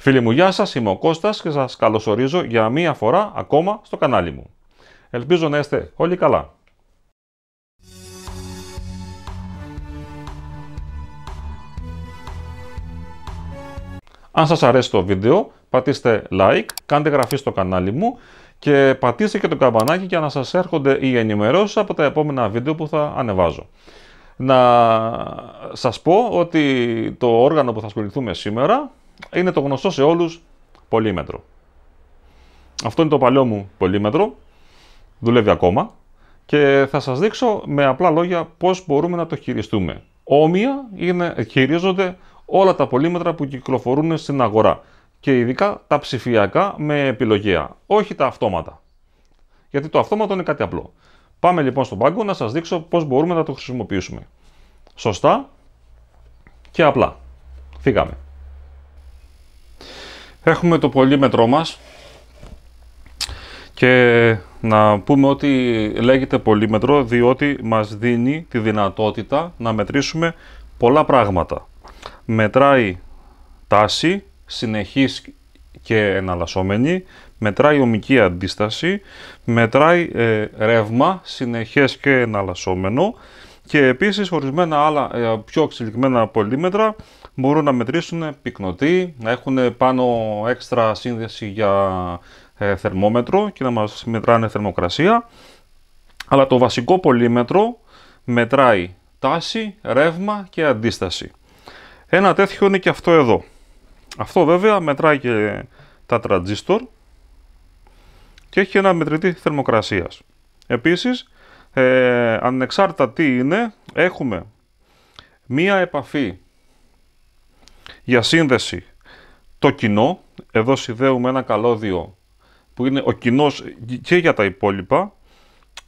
Φίλοι μου, γεια σας, είμαι ο Κώστας και σας καλωσορίζω για μία φορά ακόμα στο κανάλι μου. Ελπίζω να είστε όλοι καλά. Αν σας αρέσει το βίντεο, πατήστε like, κάντε εγγραφή στο κανάλι μου και πατήστε και το καμπανάκι για να σας έρχονται οι ενημερώσεις από τα επόμενα βίντεο που θα ανεβάζω. Να σας πω ότι το όργανο που θα ασχοληθούμε σήμερα είναι το γνωστό σε όλους πολύμετρο. Αυτό είναι το παλιό μου πολύμετρο, δουλεύει ακόμα και θα σας δείξω με απλά λόγια πώς μπορούμε να το χειριστούμε. Όμοια είναι, χειρίζονται όλα τα πολύμετρα που κυκλοφορούν στην αγορά και ειδικά τα ψηφιακά με επιλογέα, όχι τα αυτόματα. Γιατί το αυτόματο είναι κάτι απλό. Πάμε λοιπόν στον πάγκο να σας δείξω πώς μπορούμε να το χρησιμοποιήσουμε. Σωστά και απλά. Φύγαμε. Έχουμε το πολύ μετρό μας και να πούμε ότι λέγεται πολύμετρο διότι μας δίνει τη δυνατότητα να μετρήσουμε πολλά πράγματα. Μετράει τάση, συνεχής και εναλλασσόμενη, μετράει ομική αντίσταση, μετράει ε, ρεύμα, συνεχές και εναλλασσόμενο και επίσης ορισμένα άλλα ε, πιο εξελιγμένα πολύμετρα μπορούν να μετρήσουν πυκνοτή, να έχουν πάνω έξτρα σύνδεση για ε, θερμόμετρο και να μας μετράνε θερμοκρασία. Αλλά το βασικό πολύμετρο μετράει τάση, ρεύμα και αντίσταση. Ένα τέτοιο είναι και αυτό εδώ. Αυτό βέβαια μετράει και τα τραντζίστορ και έχει ένα μετρητή θερμοκρασίας. Επίσης, ε, ανεξάρτητα τι είναι, έχουμε μία επαφή για σύνδεση, το κοινό, εδώ συνδέουμε ένα καλώδιο που είναι ο κοινός και για τα υπόλοιπα.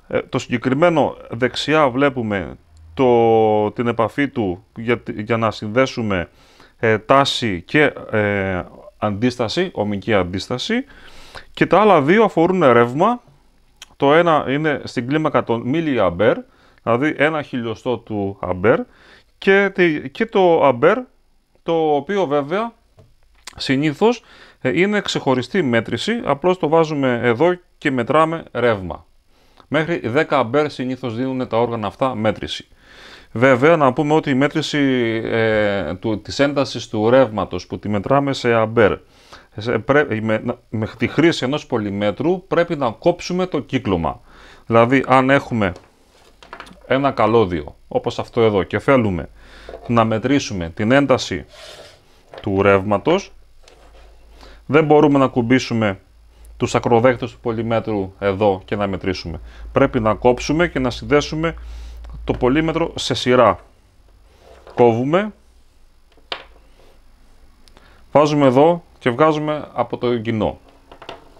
Ε, το συγκεκριμένο δεξιά βλέπουμε το, την επαφή του για, να συνδέσουμε ε, τάση και ε, αντίσταση, ομική αντίσταση. Και τα άλλα δύο αφορούν ρεύμα. Το ένα είναι στην κλίμακα των μιλιαμπέρ, δηλαδή ένα χιλιοστό του αμπέρ. Και, και το αμπέρ το οποίο βέβαια συνήθως ε, είναι ξεχωριστή μέτρηση, απλώς το βάζουμε εδώ και μετράμε ρεύμα. Μέχρι 10 αμπέρ συνήθως δίνουν τα όργανα αυτά μέτρηση. Βέβαια να πούμε ότι η μέτρηση ε, του, της έντασης του ρεύματος που τη μετράμε σε αμπέρ με, με τη χρήση ενός πολυμέτρου πρέπει να κόψουμε το κύκλωμα. Δηλαδή αν έχουμε ένα καλώδιο όπως αυτό εδώ και θέλουμε να μετρήσουμε την ένταση του ρεύματος. Δεν μπορούμε να κουμπίσουμε τους ακροδέκτες του πολυμέτρου εδώ και να μετρήσουμε. Πρέπει να κόψουμε και να συνδέσουμε το πολύμετρο σε σειρά. Κόβουμε, βάζουμε εδώ και βγάζουμε από το κοινό.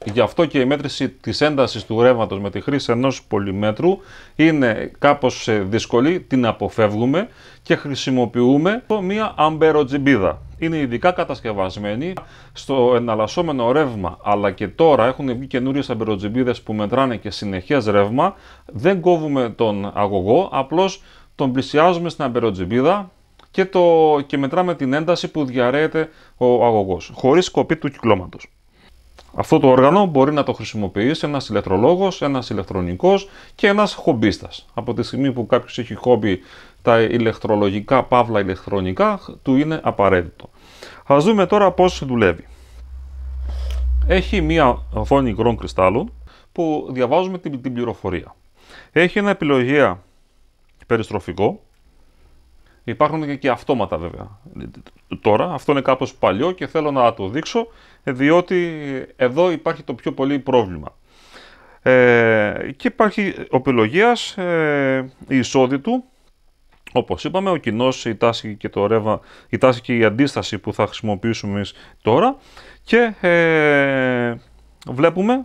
Γι' αυτό και η μέτρηση της έντασης του ρεύματος με τη χρήση ενός πολυμέτρου είναι κάπως ε, δύσκολη, την αποφεύγουμε και χρησιμοποιούμε μία αμπεροτζιμπίδα. Είναι ειδικά κατασκευασμένη στο εναλλασσόμενο ρεύμα, αλλά και τώρα έχουν βγει καινούριες αμπεροτζιμπίδες που μετράνε και συνεχές ρεύμα. Δεν κόβουμε τον αγωγό, απλώς τον πλησιάζουμε στην αμπεροτζιμπίδα και, το, και μετράμε την ένταση που διαρρέεται ο αγωγός, χωρίς κοπή του κυκλώματος. Αυτό το όργανο μπορεί να το χρησιμοποιήσει ένας ηλεκτρολόγος, ένας ηλεκτρονικός και ένας χομπίστας. Από τη στιγμή που κάποιος έχει χόμπι τα ηλεκτρολογικά παύλα ηλεκτρονικά, του είναι απαραίτητο. Ας δούμε τώρα πώς δουλεύει. Έχει μία οθόνη υγρών κρυστάλλων που διαβάζουμε την, την πληροφορία. Έχει ένα επιλογέα περιστροφικό. Υπάρχουν και, και αυτόματα βέβαια. Ε, τώρα, αυτό είναι κάπως παλιό και θέλω να το δείξω διότι εδώ υπάρχει το πιο πολύ πρόβλημα. Ε, και υπάρχει ο ε, η εισόδη του, όπως είπαμε, ο κοινός, η τάση και το ρεύμα, η τάση και η αντίσταση που θα χρησιμοποιήσουμε τώρα και ε, βλέπουμε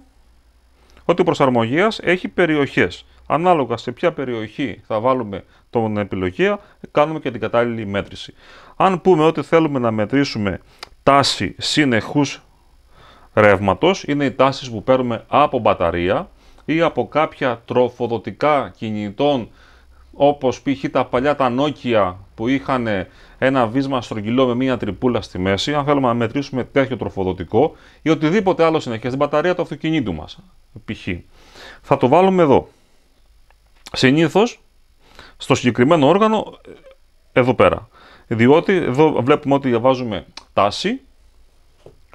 ότι ο προσαρμογίας έχει περιοχές. Ανάλογα σε ποια περιοχή θα βάλουμε τον επιλογία, κάνουμε και την κατάλληλη μέτρηση. Αν πούμε ότι θέλουμε να μετρήσουμε τάση συνεχούς ρεύματος είναι οι τάσεις που παίρνουμε από μπαταρία ή από κάποια τροφοδοτικά κινητών όπως π.χ. τα παλιά τα νόκια που είχαν ένα βίσμα στρογγυλό με μία τρυπούλα στη μέση, αν θέλουμε να μετρήσουμε τέτοιο τροφοδοτικό ή οτιδήποτε άλλο συνεχεία στην μπαταρία του αυτοκινήτου μας, π.χ. Θα το βάλουμε εδώ. Συνήθως, στο συγκεκριμένο όργανο, εδώ πέρα. Διότι εδώ βλέπουμε ότι διαβάζουμε τάση,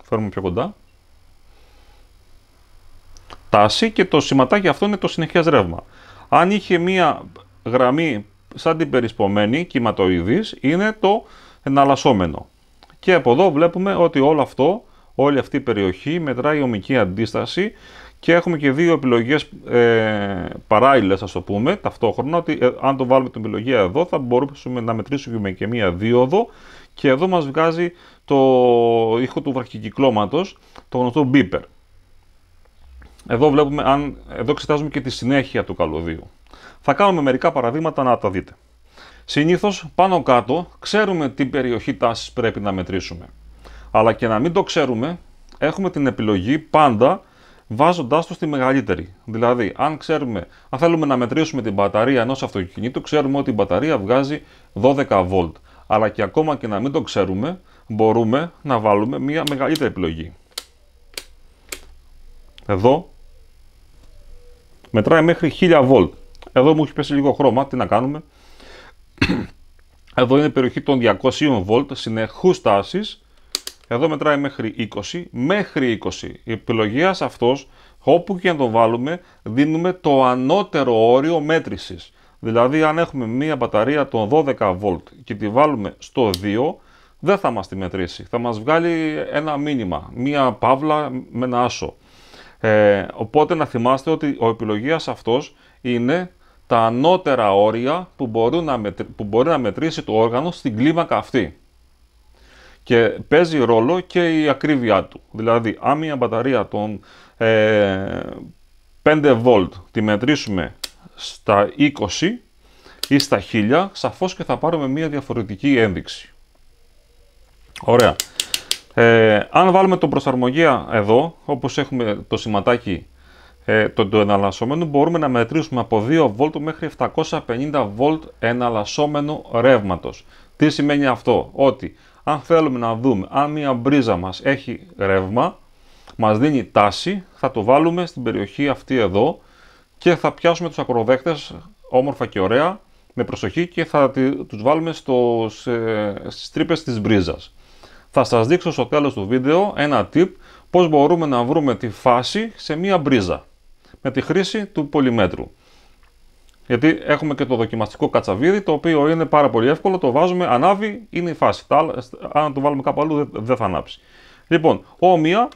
φέρουμε πιο κοντά, τάση και το σηματάκι αυτό είναι το συνεχές ρεύμα. Αν είχε μία γραμμή σαν την περισπομένη, κυματοειδής, είναι το εναλλασσόμενο. Και από εδώ βλέπουμε ότι όλο αυτό, όλη αυτή η περιοχή μετράει ομική αντίσταση και έχουμε και δύο επιλογές ε, παράλληλες, ας το πούμε, ταυτόχρονα, ότι ε, αν το βάλουμε την επιλογή εδώ θα μπορούμε να μετρήσουμε και μία δίωδο και εδώ μας βγάζει το ήχο του βραχικυκλώματος, το γνωστό beeper. Εδώ, βλέπουμε αν, εδώ εξετάζουμε και τη συνέχεια του καλωδίου. Θα κάνουμε μερικά παραδείγματα να τα δείτε. Συνήθως, πάνω κάτω, ξέρουμε τι περιοχή τάσης πρέπει να μετρήσουμε. Αλλά και να μην το ξέρουμε, έχουμε την επιλογή πάντα βάζοντάς το στη μεγαλύτερη. Δηλαδή, αν, ξέρουμε, αν θέλουμε να μετρήσουμε την μπαταρία ενός αυτοκινήτου, ξέρουμε ότι η μπαταρία βγάζει 12 V. Αλλά και ακόμα και να μην το ξέρουμε, μπορούμε να βάλουμε μια μεγαλύτερη επιλογή. Εδώ Μετράει μέχρι 1000 V. Εδώ μου έχει πέσει λίγο χρώμα, τι να κάνουμε. Εδώ είναι η περιοχή των 200 V συνεχού τάσει. Εδώ μετράει μέχρι 20, μέχρι 20. Η επιλογής σε αυτός, όπου και να το βάλουμε, δίνουμε το ανώτερο όριο μέτρησης. Δηλαδή, αν έχουμε μία μπαταρία των 12V και τη βάλουμε στο 2, δεν θα μας τη μετρήσει. Θα μας βγάλει ένα μήνυμα, μία παύλα με ένα άσο. Ε, οπότε να θυμάστε ότι ο επιλογίας αυτός είναι τα ανώτερα όρια που, μπορούν να που μπορεί να μετρήσει το όργανο στην κλίμακα αυτή. Και παίζει ρόλο και η ακρίβειά του. Δηλαδή, αν μια μπαταρία των ε, 5V τη μετρήσουμε στα 20 ή στα 1000, σαφώς και θα πάρουμε μια διαφορετική ένδειξη. Ωραία. Ε, αν βάλουμε τον προσαρμογία εδώ, όπως έχουμε το σηματάκι ε, του εναλλασσόμενου, μπορούμε να μετρήσουμε από 2V μέχρι 750V εναλλασσόμενου ρεύματος. Τι σημαίνει αυτό, ότι αν θέλουμε να δούμε αν μια μπρίζα μας έχει ρεύμα, μας δίνει τάση, θα το βάλουμε στην περιοχή αυτή εδώ και θα πιάσουμε τους ακροδέκτες όμορφα και ωραία, με προσοχή και θα τους βάλουμε στο, σε, στις τρύπες της μπρίζας. Θα σας δείξω στο τέλος του βίντεο ένα tip πώς μπορούμε να βρούμε τη φάση σε μία μπρίζα με τη χρήση του πολυμέτρου. Γιατί έχουμε και το δοκιμαστικό κατσαβίδι, το οποίο είναι πάρα πολύ εύκολο, το βάζουμε, ανάβει, είναι η φάση. αν το βάλουμε κάπου αλλού δεν θα ανάψει. Λοιπόν, όμοια,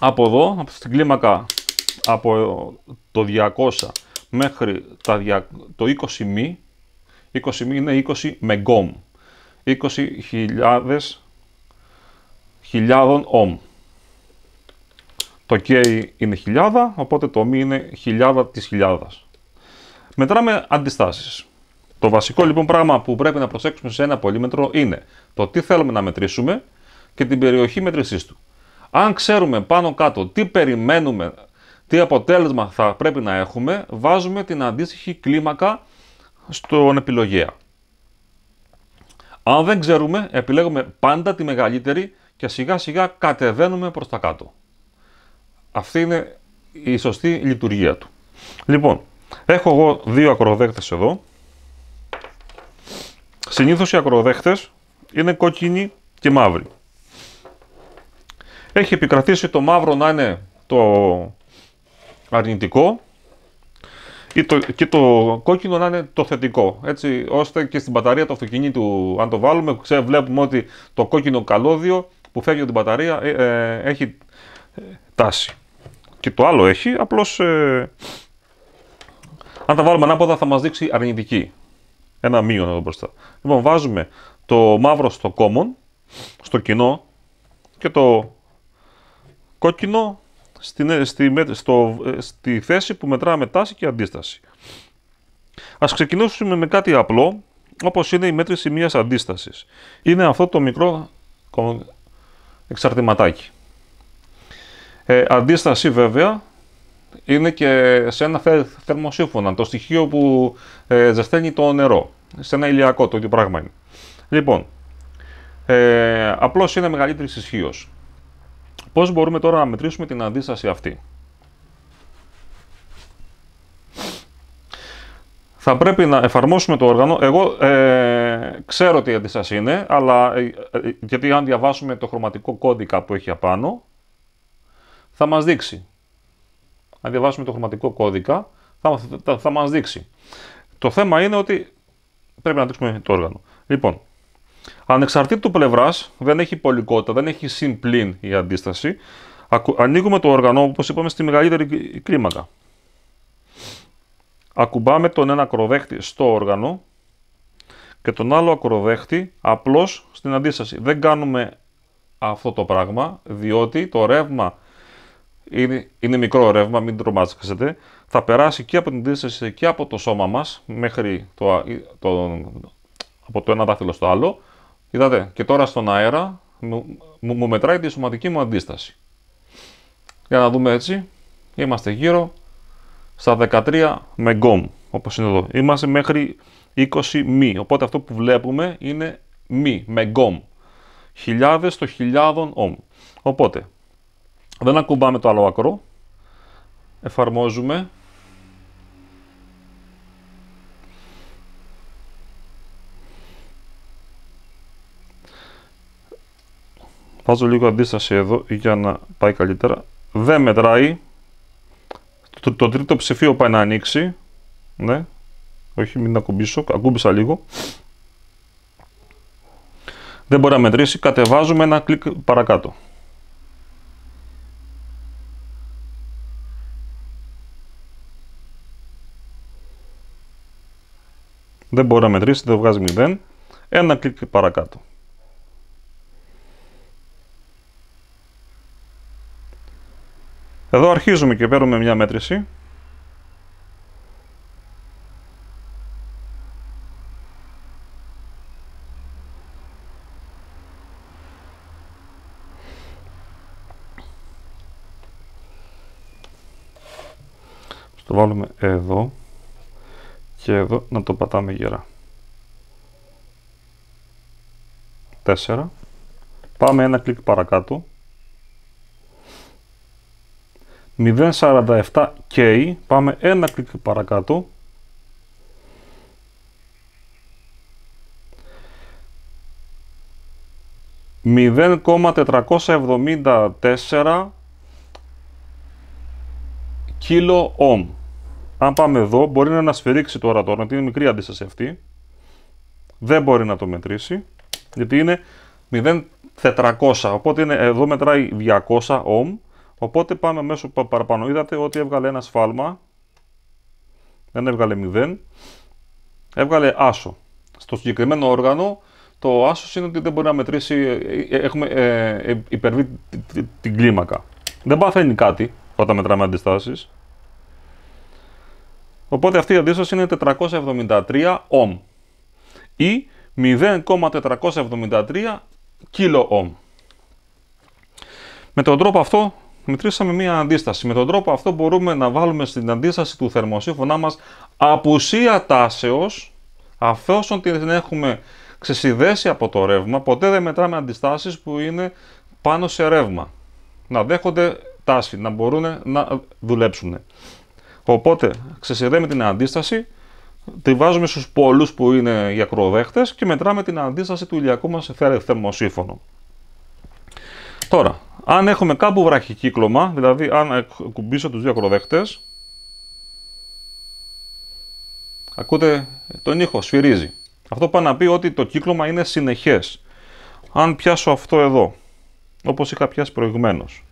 από εδώ, στην κλίμακα από το 200 μέχρι τα, το 20 μη, 20 μη είναι 20 μεγκόμ, 20.000 χιλιάδων ohm. Το K είναι χιλιάδα, οπότε το μη είναι χιλιάδα της χιλιάδας. Μετράμε αντιστάσεις. Το βασικό λοιπόν πράγμα που πρέπει να προσέξουμε σε ένα πολύμετρο είναι το τι θέλουμε να μετρήσουμε και την περιοχή μέτρησής του. Αν ξέρουμε πάνω κάτω τι περιμένουμε, τι αποτέλεσμα θα πρέπει να έχουμε, βάζουμε την αντίστοιχη κλίμακα στον επιλογέα. Αν δεν ξέρουμε, επιλέγουμε πάντα τη μεγαλύτερη και σιγά σιγά κατεβαίνουμε προς τα κάτω. Αυτή είναι η σωστή λειτουργία του. Λοιπόν, έχω εγώ δύο ακροδέκτες εδώ. Συνήθως οι ακροδέκτες είναι κόκκινοι και μαύροι. Έχει επικρατήσει το μαύρο να είναι το αρνητικό ή το, και το κόκκινο να είναι το θετικό. Έτσι, ώστε και στην μπαταρία του αυτοκινήτου, αν το βάλουμε, βλέπουμε ότι το κόκκινο καλώδιο που φεύγει από την μπαταρία ε, ε, έχει ε, τάση. Και το άλλο έχει, απλώς αν τα βάλουμε ανάποδα θα μας δείξει αρνητική. Ένα μείον εδώ μπροστά. Λοιπόν, βάζουμε το μαύρο στο common, στο κοινό και το κόκκινο στη, στη, στο, στη θέση που μετράμε τάση και αντίσταση. Ας ξεκινήσουμε με κάτι απλό, όπως είναι η μέτρηση μιας αντίστασης. Είναι αυτό το μικρό εξαρτηματάκι. Ε, αντίσταση βέβαια είναι και σε ένα θερμοσύμφωνα, το στοιχείο που ε, ζεσταίνει το νερό. Σε ένα ηλιακό το ίδιο πράγμα είναι. Λοιπόν, ε, απλώς είναι μεγαλύτερης ισχύως. Πώς μπορούμε τώρα να μετρήσουμε την αντίσταση αυτή. Θα πρέπει να εφαρμόσουμε το όργανο. Εγώ ε, ξέρω τι αντίσταση είναι, αλλά ε, ε, γιατί αν διαβάσουμε το χρωματικό κώδικα που έχει απάνω, θα μας δείξει. Αν διαβάσουμε το χρωματικό κώδικα, θα, θα, μας δείξει. Το θέμα είναι ότι πρέπει να δείξουμε το όργανο. Λοιπόν, ανεξαρτήτου πλευράς, δεν έχει πολικότητα, δεν έχει συμπλήν η αντίσταση, ανοίγουμε το όργανο, όπως είπαμε, στη μεγαλύτερη κλίμακα. Ακουμπάμε τον ένα ακροδέχτη στο όργανο, και τον άλλο ακροδέχτη απλώς στην αντίσταση. Δεν κάνουμε αυτό το πράγμα, διότι το ρεύμα είναι, είναι μικρό ρεύμα, μην τρομάξετε, θα περάσει και από την αντίσταση και από το σώμα μας μέχρι το, από το ένα δάχτυλο στο άλλο. Είδατε, και τώρα στον αέρα μου, μου μετράει τη σωματική μου αντίσταση. Για να δούμε έτσι, είμαστε γύρω στα 13 με γκόμ, όπως είναι εδώ. Είμαστε μέχρι 20 μη. Οπότε αυτό που βλέπουμε είναι μη, με γκομ. Χιλιάδες στο χιλιάδων ομ. Οπότε, δεν ακουμπάμε το άλλο άκρο. Εφαρμόζουμε. Βάζω λίγο αντίσταση εδώ για να πάει καλύτερα. Δεν μετράει. Το, το τρίτο ψηφίο πάει να ανοίξει. Ναι. Όχι, μην ακουμπήσω. Ακούμπησα λίγο. Δεν μπορεί να μετρήσει. Κατεβάζουμε ένα κλικ παρακάτω. Δεν μπορεί να μετρήσει, δεν βγάζει 0. Ένα κλικ παρακάτω. Εδώ αρχίζουμε και παίρνουμε μια μέτρηση. το βάλουμε εδώ και εδώ να το πατάμε γερά. 4. Πάμε ένα κλικ παρακάτω. 047K. Πάμε ένα κλικ παρακάτω. Μηδέν κόμμα τετρακόσια κιλο όμ. Αν πάμε εδώ, μπορεί να ανασφυρίξει τώρα τώρα γιατί είναι μικρή αντίσταση αυτή. Δεν μπορεί να το μετρήσει, γιατί είναι 0,400, οπότε είναι, εδώ μετράει 200 ohm, οπότε πάμε μέσω παραπάνω. Είδατε ότι έβγαλε ένα σφάλμα, δεν έβγαλε 0, έβγαλε άσο. Στο συγκεκριμένο όργανο, το άσος είναι ότι δεν μπορεί να μετρήσει, ε, ε, έχουμε ε, υπερβεί την κλίμακα. Δεν παθαίνει κάτι όταν μετράμε αντιστάσεις. Οπότε αυτή η αντίσταση είναι 473 ohm ή 0,473 kilo ohm. Με τον τρόπο αυτό μετρήσαμε μία αντίσταση. Με τον τρόπο αυτό μπορούμε να βάλουμε στην αντίσταση του θερμοσύφωνά μας απουσία τάσεως, αφόσον την έχουμε ξεσυδέσει από το ρεύμα, ποτέ δεν μετράμε αντιστάσεις που είναι πάνω σε ρεύμα. Να δέχονται τάση, να μπορούν να δουλέψουν. Οπότε ξεσυρέμε την αντίσταση, τη βάζουμε στους πολλούς που είναι οι ακροδέχτες και μετράμε την αντίσταση του ηλιακού μας θερμοσύφωνο. Τώρα, αν έχουμε κάπου βραχικύκλωμα, δηλαδή αν κουμπίσω τους δύο ακροδέχτες, ακούτε τον ήχο, σφυρίζει. Αυτό πάει να πει ότι το κύκλωμα είναι συνεχές. Αν πιάσω αυτό εδώ, όπως είχα πιάσει προηγουμένως,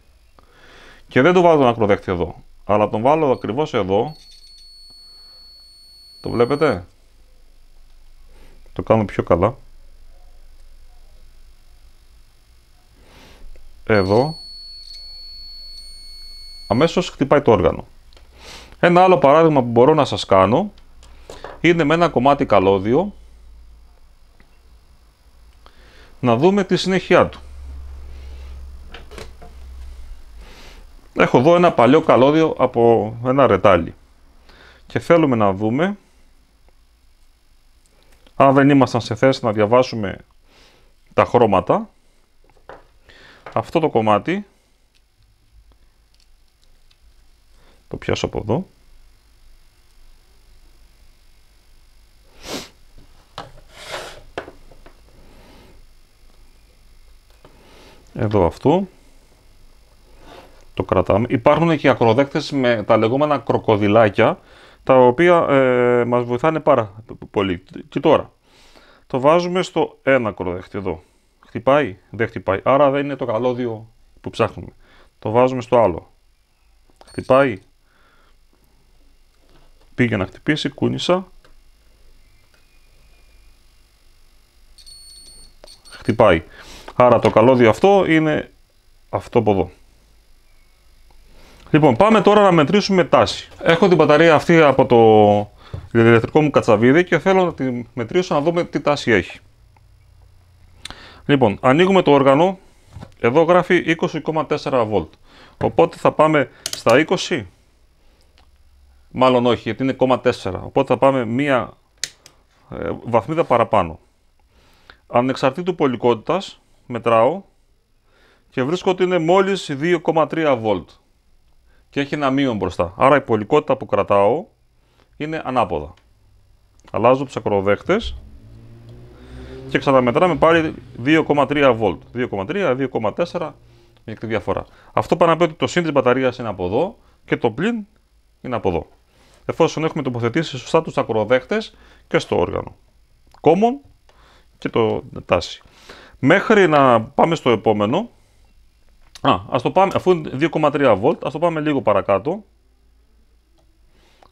και δεν το βάλω τον ακροδέχτη εδώ, αλλά τον βάλω ακριβώς εδώ. Το βλέπετε. Το κάνω πιο καλά. Εδώ. Αμέσως χτυπάει το όργανο. Ένα άλλο παράδειγμα που μπορώ να σας κάνω είναι με ένα κομμάτι καλώδιο να δούμε τη συνέχεια του. Έχω εδώ ένα παλιό καλώδιο από ένα ρετάλι. Και θέλουμε να δούμε αν δεν ήμασταν σε θέση να διαβάσουμε τα χρώματα. Αυτό το κομμάτι το πιάσω από εδώ. Εδώ αυτό το κρατάμε. Υπάρχουν και ακροδέκτες με τα λεγόμενα κροκοδιλάκια, τα οποία ε, μας βοηθάνε πάρα πολύ. Και τώρα, το βάζουμε στο ένα ακροδέκτη εδώ. Χτυπάει, δεν χτυπάει. Άρα δεν είναι το καλώδιο που ψάχνουμε. Το βάζουμε στο άλλο. Χτυπάει. Πήγε να χτυπήσει, κούνησα. Χτυπάει. Άρα το καλώδιο αυτό είναι αυτό από εδώ. Λοιπόν, πάμε τώρα να μετρήσουμε τάση. Έχω την μπαταρία αυτή από το ηλεκτρικό μου κατσαβίδι και θέλω να τη μετρήσω να δούμε τι τάση έχει. Λοιπόν, ανοίγουμε το όργανο. Εδώ γράφει 20,4 V. Οπότε θα πάμε στα 20. Μάλλον όχι, γιατί είναι 0,4. Οπότε θα πάμε μία ε, βαθμίδα παραπάνω. Ανεξαρτήτου πολικότητας μετράω και βρίσκω ότι είναι μόλις 2,3 V και έχει ένα μείον μπροστά. Άρα η πολικότητα που κρατάω είναι ανάποδα. Αλλάζω τους ακροδέκτες και ξαναμετράμε πάλι 2,3 V. 2,3, 2,4 μια διαφορά. Αυτό πάνω ότι το συν της μπαταρίας είναι από εδώ και το πλην είναι από εδώ. Εφόσον έχουμε τοποθετήσει σωστά τους ακροδέχτες και στο όργανο. Common και το τάση. Μέχρι να πάμε στο επόμενο, Α, ας το πάμε, αφού είναι 2,3 V, ας το πάμε λίγο παρακάτω.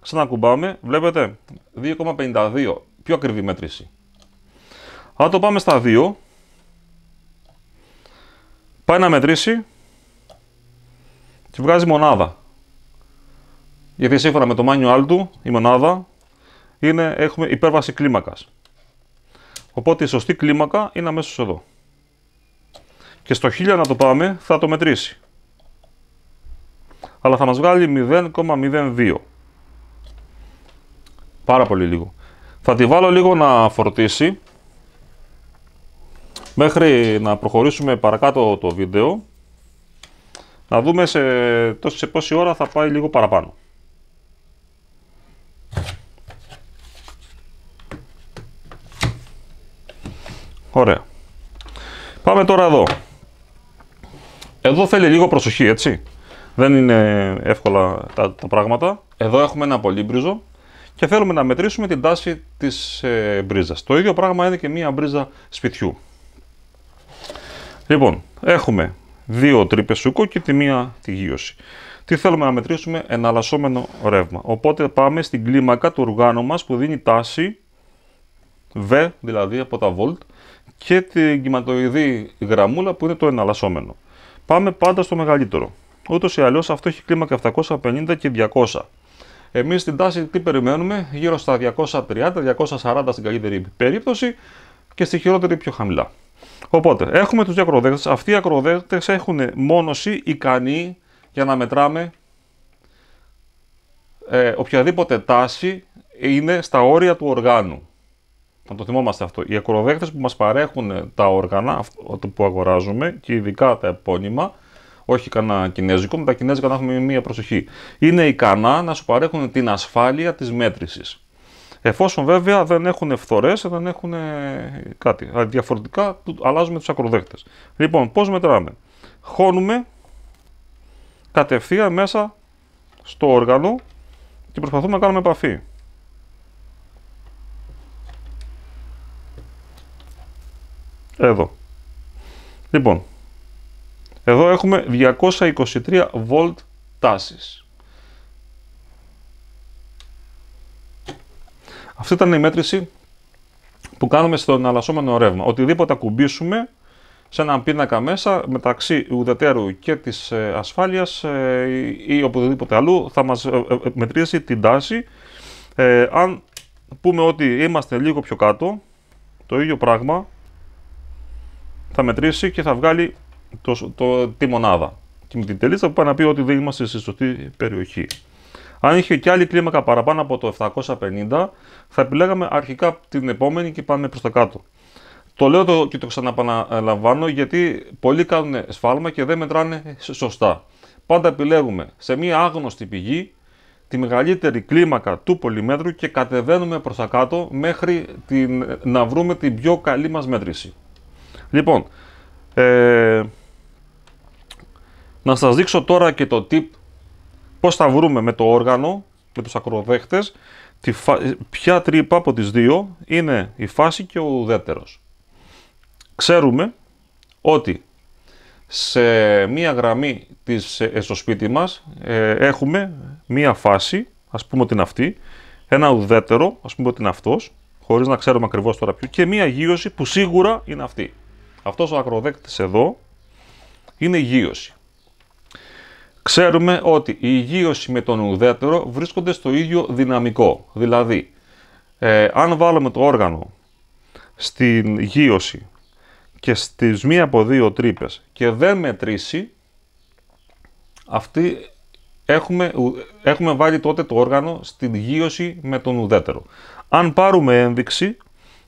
Ξανακουμπάμε, βλέπετε, 2,52, πιο ακριβή μέτρηση. Αν το πάμε στα 2, πάει να μετρήσει και βγάζει μονάδα. Γιατί σύμφωνα με το manual του, η μονάδα είναι, έχουμε υπέρβαση κλίμακας. Οπότε η σωστή κλίμακα είναι αμέσως εδώ και στο 1000 να το πάμε θα το μετρήσει. Αλλά θα μας βγάλει 0,02. Πάρα πολύ λίγο. Θα τη βάλω λίγο να φορτίσει. Μέχρι να προχωρήσουμε παρακάτω το βίντεο. Να δούμε σε, σε πόση ώρα θα πάει λίγο παραπάνω. Ωραία. Πάμε τώρα εδώ. Εδώ θέλει λίγο προσοχή, έτσι. Δεν είναι εύκολα τα, τα πράγματα. Εδώ έχουμε ένα πολύμπριζο και θέλουμε να μετρήσουμε την τάση της ε, Το ίδιο πράγμα είναι και μία μπρίζα σπιτιού. Λοιπόν, έχουμε δύο τρύπες σούκο και τη μία τη γύρωση. Τι θέλουμε να μετρήσουμε, εναλλασσόμενο ρεύμα. Οπότε πάμε στην κλίμακα του οργάνου μας που δίνει τάση V, δηλαδή από τα volt, και την κυματοειδή γραμμούλα που είναι το εναλλασσόμενο. Πάμε πάντα στο μεγαλύτερο. Ούτως ή αλλιώς αυτό έχει κλίμακα 750 και 200. Εμείς στην τάση τι περιμένουμε, γύρω στα 230-240 στην καλύτερη περίπτωση και στη χειρότερη πιο χαμηλά. Οπότε, έχουμε τους ακροδέκτες. Αυτοί οι ακροδέκτες έχουν μόνωση ικανή για να μετράμε ε, οποιαδήποτε τάση είναι στα όρια του οργάνου να το θυμόμαστε αυτό. Οι ακροδέκτες που μας παρέχουν τα όργανα που αγοράζουμε και ειδικά τα επώνυμα, όχι κανένα κινέζικο, με τα κινέζικα να έχουμε μία προσοχή. Είναι ικανά να σου παρέχουν την ασφάλεια της μέτρησης. Εφόσον βέβαια δεν έχουν φθορές, δεν έχουν ε, κάτι. Διαφορετικά αλλάζουμε τους ακροδέκτε. Λοιπόν, πώς μετράμε. Χώνουμε κατευθείαν μέσα στο όργανο και προσπαθούμε να κάνουμε επαφή. Εδώ. Λοιπόν, εδώ έχουμε 223 volt τάσεις. Αυτή ήταν η μέτρηση που κάνουμε στον εναλλασσόμενο ρεύμα. Οτιδήποτε ακουμπήσουμε σε έναν πίνακα μέσα μεταξύ ουδετέρου και της ε, ασφάλειας ε, ή οπουδήποτε αλλού θα μας ε, μετρήσει την τάση. αν πούμε ότι είμαστε λίγο πιο κάτω, το ίδιο πράγμα θα μετρήσει και θα βγάλει το, το, τη μονάδα. Και με την τελίτσα που πάει να πει ότι δεν είμαστε σε σωστή περιοχή. Αν είχε και άλλη κλίμακα παραπάνω από το 750, θα επιλέγαμε αρχικά την επόμενη και πάμε προς τα κάτω. Το λέω το, και το ξαναπαναλαμβάνω γιατί πολλοί κάνουν σφάλμα και δεν μετράνε σωστά. Πάντα επιλέγουμε σε μία άγνωστη πηγή τη μεγαλύτερη κλίμακα του πολυμέτρου και κατεβαίνουμε προς τα κάτω μέχρι την, να βρούμε την πιο καλή μας μέτρηση. Λοιπόν, ε, να σας δείξω τώρα και το tip πώς θα βρούμε με το όργανο, με τους ακροδέχτες, τη ποια τρύπα από τις δύο είναι η φάση και ο ουδέτερος. Ξέρουμε ότι σε μία γραμμή της, ε, στο σπίτι μας ε, έχουμε μία φάση, ας πούμε ότι είναι αυτή, ένα ουδέτερο, ας πούμε ότι είναι αυτός, χωρίς να ξέρουμε ακριβώς τώρα ποιο, και μία γύρωση που σίγουρα είναι αυτή. Αυτός ο ακροδέκτης εδώ είναι γύρωση. Ξέρουμε ότι η γύρωση με τον ουδέτερο βρίσκονται στο ίδιο δυναμικό. Δηλαδή, ε, αν βάλουμε το όργανο στην γύρωση και στις μία από δύο τρύπες και δεν μετρήσει, αυτή έχουμε, έχουμε βάλει τότε το όργανο στην γύρωση με τον ουδέτερο. Αν πάρουμε ένδειξη,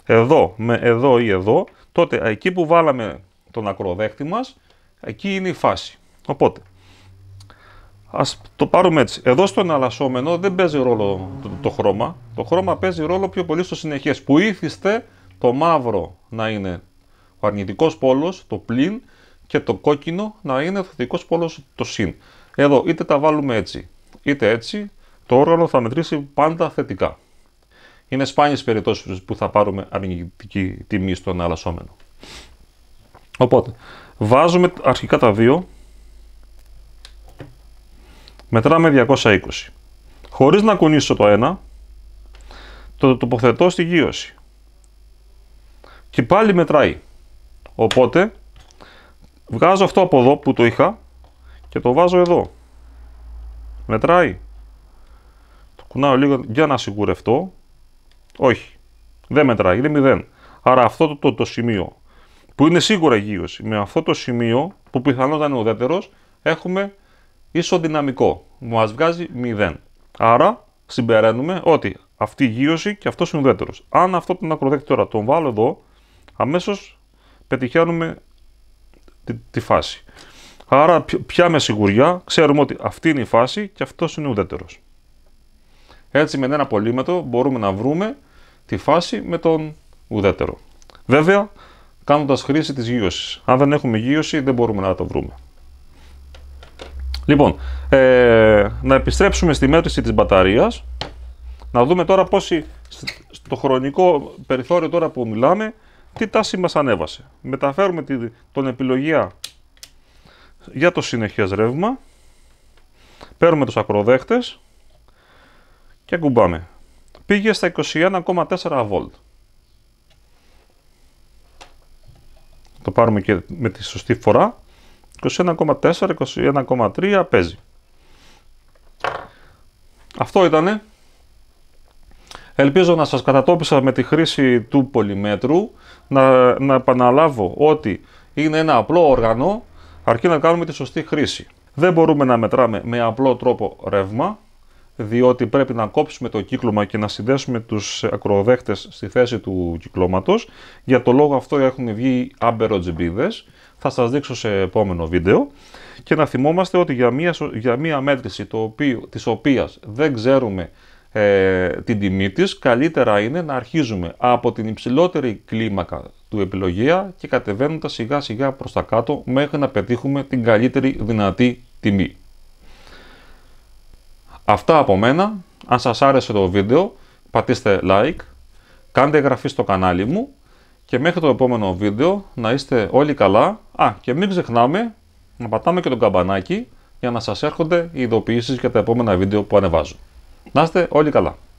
εδώ με εδώ ή εδώ, τότε εκεί που βάλαμε τον ακροδέχτη μας, εκεί είναι η φάση. Οπότε, ας το πάρουμε έτσι. Εδώ στο εναλλασσόμενο δεν παίζει ρόλο το, το χρώμα. Το χρώμα παίζει ρόλο πιο πολύ στο συνεχές, που ήθιστε το μαύρο να είναι ο αρνητικός πόλος, το πλήν, και το κόκκινο να είναι ο θετικός πόλος, το συν. Εδώ είτε τα βάλουμε έτσι, είτε έτσι, το όργανο θα μετρήσει πάντα θετικά. Είναι σπάνιες περιπτώσεις που θα πάρουμε αρνητική τιμή στον αλλασσόμενο. Οπότε, βάζουμε αρχικά τα δύο, μετράμε 220. Χωρίς να κουνήσω το ένα, το τοποθετώ στη γύρωση. Και πάλι μετράει. Οπότε, βγάζω αυτό από εδώ που το είχα και το βάζω εδώ. Μετράει. Το κουνάω λίγο για να σιγουρευτώ όχι. Δεν μετράει, είναι μηδέν. Άρα αυτό το, το, σημείο που είναι σίγουρα γύρωση, με αυτό το σημείο που πιθανότατα είναι ουδέτερο, έχουμε ισοδυναμικό. Μας βγάζει 0. Άρα συμπεραίνουμε ότι αυτή η γύρωση και αυτός είναι ουδέτερο. Αν αυτό τον ακροδέκτη τώρα τον βάλω εδώ, αμέσως πετυχαίνουμε τη, τη, φάση. Άρα πια με σιγουριά ξέρουμε ότι αυτή είναι η φάση και αυτός είναι ουδέτερο. Έτσι με ένα πολύμετρο μπορούμε να βρούμε τη φάση με τον ουδέτερο. Βέβαια, κάνοντας χρήση της γύρωσης. Αν δεν έχουμε γύρωση, δεν μπορούμε να το βρούμε. Λοιπόν, ε, να επιστρέψουμε στη μέτρηση της μπαταρίας. Να δούμε τώρα πώς, στο χρονικό περιθώριο τώρα που μιλάμε, τι τάση μας ανέβασε. Μεταφέρουμε τη, τον επιλογιά για το συνεχές ρεύμα. Παίρνουμε τους ακροδέχτες και κουμπάμε πήγε στα 21,4 V. Το πάρουμε και με τη σωστή φορά. 21,4, 21,3 παίζει. Αυτό ήτανε. Ελπίζω να σας κατατόπισα με τη χρήση του πολυμέτρου. Να, να επαναλάβω ότι είναι ένα απλό όργανο αρκεί να κάνουμε τη σωστή χρήση. Δεν μπορούμε να μετράμε με απλό τρόπο ρεύμα, διότι πρέπει να κόψουμε το κύκλωμα και να συνδέσουμε τους ακροδέχτες στη θέση του κυκλώματος. Για το λόγο αυτό έχουν βγει αμπεροτζιμπίδες, θα σας δείξω σε επόμενο βίντεο. Και να θυμόμαστε ότι για μία, για μία μέτρηση το οποίο, της οποίας δεν ξέρουμε ε, την τιμή της, καλύτερα είναι να αρχίζουμε από την υψηλότερη κλίμακα του επιλογέα και κατεβαίνοντας σιγά σιγά προς τα κάτω μέχρι να πετύχουμε την καλύτερη δυνατή τιμή. Αυτά από μένα. Αν σας άρεσε το βίντεο, πατήστε like, κάντε εγγραφή στο κανάλι μου και μέχρι το επόμενο βίντεο να είστε όλοι καλά. Α, και μην ξεχνάμε να πατάμε και το καμπανάκι για να σας έρχονται οι ειδοποιήσεις για τα επόμενα βίντεο που ανεβάζω. Να είστε όλοι καλά.